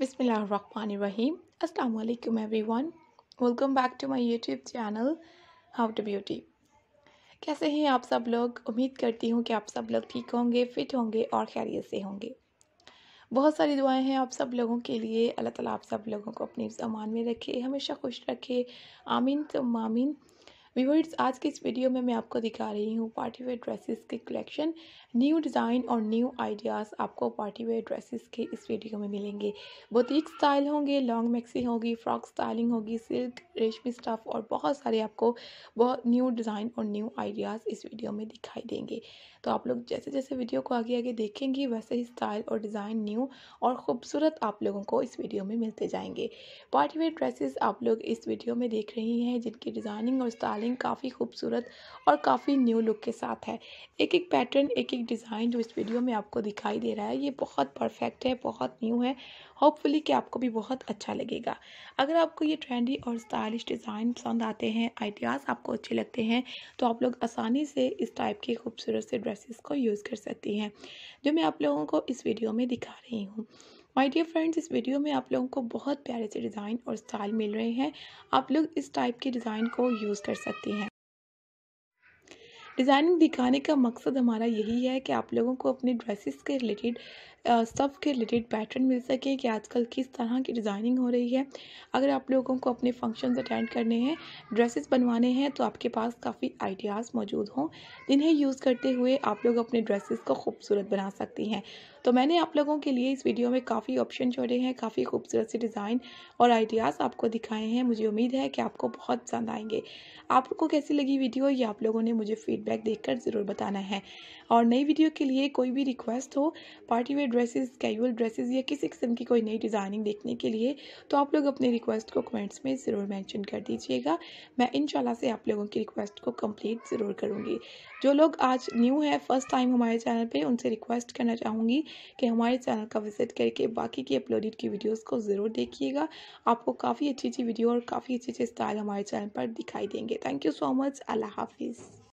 Bismillahirrahmanirrahim. अल्लाम everyone welcome back to my YouTube channel how to beauty कैसे हैं आप सब लोग उम्मीद करती हूँ कि आप सब लोग ठीक होंगे फिट होंगे और खैरियत से होंगे बहुत सारी दुआएं हैं आप सब लोगों के लिए अल्लाह ताला आप सब लोगों को अपने जमान में रखे हमेशा खुश रखे आमीन तो मामीन व्यूअर्स आज के इस वीडियो में मैं आपको दिखा रही हूँ पार्टी वेयर ड्रेसेस के कलेक्शन न्यू डिज़ाइन और न्यू आइडियाज़ आपको पार्टी वेयर ड्रेसेस के इस वीडियो में मिलेंगे ही स्टाइल होंगे लॉन्ग मैक्सी होगी फ्रॉक स्टाइलिंग होगी सिल्क रेशमी स्टफ़ और बहुत सारे आपको बहुत न्यू डिज़ाइन और न्यू आइडियाज़ इस वीडियो में दिखाई देंगे तो आप लोग जैसे जैसे वीडियो को आगे आगे देखेंगे वैसे ही स्टाइल और डिज़ाइन न्यू और ख़ूबसूरत आप लोगों को इस वीडियो में मिलते जाएंगे पार्टी वेयर ड्रेसेस आप लोग इस वीडियो में देख रही हैं जिनकी डिज़ाइनिंग और स्टाइल स्टाइलिंग काफ़ी खूबसूरत और काफ़ी न्यू लुक के साथ है एक एक पैटर्न एक एक डिज़ाइन जो इस वीडियो में आपको दिखाई दे रहा है ये बहुत परफेक्ट है बहुत न्यू है होपफुली कि आपको भी बहुत अच्छा लगेगा अगर आपको ये ट्रेंडी और स्टाइलिश डिज़ाइन पसंद आते हैं आइडियाज़ आपको अच्छे लगते हैं तो आप लोग आसानी से इस टाइप के खूबसूरत से ड्रेसेस को यूज़ कर सकती हैं जो मैं आप लोगों को इस वीडियो में दिखा रही हूँ माय डियर फ्रेंड्स इस वीडियो में आप लोगों को बहुत प्यारे से डिज़ाइन और स्टाइल मिल रहे हैं आप लोग इस टाइप के डिज़ाइन को यूज़ कर सकती हैं डिज़ाइनिंग दिखाने का मकसद हमारा यही है कि आप लोगों को अपने ड्रेसेस के रिलेटेड सब के रिलेटेड पैटर्न मिल सके कि आजकल किस तरह की डिज़ाइनिंग हो रही है अगर आप लोगों को अपने फंक्शंस अटेंड करने हैं ड्रेसेस बनवाने हैं तो आपके पास काफ़ी आइडियाज़ मौजूद हों जिन्हें यूज़ करते हुए आप लोग अपने ड्रेसेस को खूबसूरत बना सकती हैं तो मैंने आप लोगों के लिए इस वीडियो में काफ़ी ऑप्शन छोड़े हैं काफ़ी खूबसूरत से डिज़ाइन और आइडियाज़ आपको दिखाए हैं मुझे उम्मीद है कि आपको बहुत पसंद आएंगे आपको कैसी लगी वीडियो ये आप लोगों ने मुझे फीडबैक फीडबैक देकर ज़रूर बताना है और नई वीडियो के लिए कोई भी रिक्वेस्ट हो party wear dresses casual dresses या किसी किस्म की कोई नई डिज़ाइनिंग देखने के लिए तो आप लोग अपने रिक्वेस्ट को कमेंट्स में ज़रूर मैंशन कर दीजिएगा मैं इन से आप लोगों की रिक्वेस्ट को कम्प्लीट ज़रूर करूँगी जो लोग आज न्यू है फर्स्ट टाइम हमारे चैनल पर उनसे रिक्वेस्ट करना चाहूँगी कि हमारे चैनल का विजिट करके बाकी की अपलोडेड की वीडियोज़ को ज़रूर देखिएगा आपको काफ़ी अच्छी अच्छी वीडियो और काफ़ी अच्छे अच्छे स्टाइल हमारे चैनल पर दिखाई देंगे थैंक यू सो मच अल्लाह हाफिज़